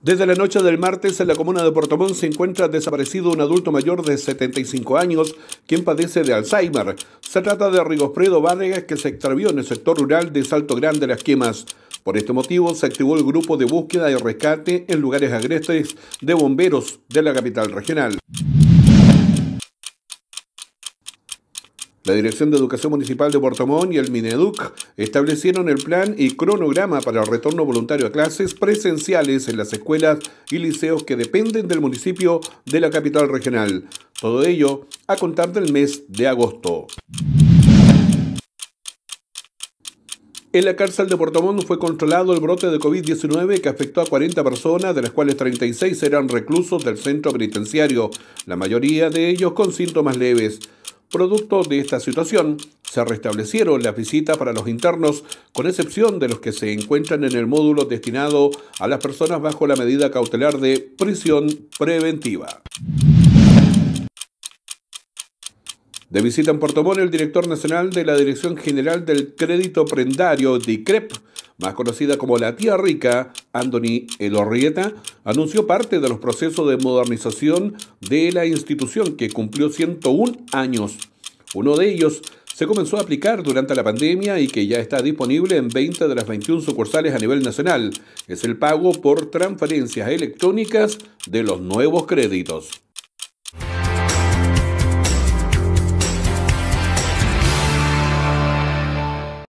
Desde la noche del martes en la comuna de Puerto Montt se encuentra desaparecido un adulto mayor de 75 años quien padece de Alzheimer. Se trata de Rigofredo Vargas que se extravió en el sector rural de Salto Grande Las Quemas. Por este motivo se activó el grupo de búsqueda y rescate en lugares agrestes de bomberos de la capital regional. La Dirección de Educación Municipal de Portomón y el Mineduc establecieron el plan y cronograma para el retorno voluntario a clases presenciales en las escuelas y liceos que dependen del municipio de la capital regional. Todo ello a contar del mes de agosto. En la cárcel de Portomón fue controlado el brote de COVID-19 que afectó a 40 personas, de las cuales 36 eran reclusos del centro penitenciario, la mayoría de ellos con síntomas leves. Producto de esta situación, se restablecieron las visitas para los internos, con excepción de los que se encuentran en el módulo destinado a las personas bajo la medida cautelar de prisión preventiva. De visita en Puerto el director nacional de la Dirección General del Crédito Prendario, DICREP, más conocida como la Tía Rica, Anthony Elorrieta, anunció parte de los procesos de modernización de la institución que cumplió 101 años. Uno de ellos se comenzó a aplicar durante la pandemia y que ya está disponible en 20 de las 21 sucursales a nivel nacional. Es el pago por transferencias electrónicas de los nuevos créditos.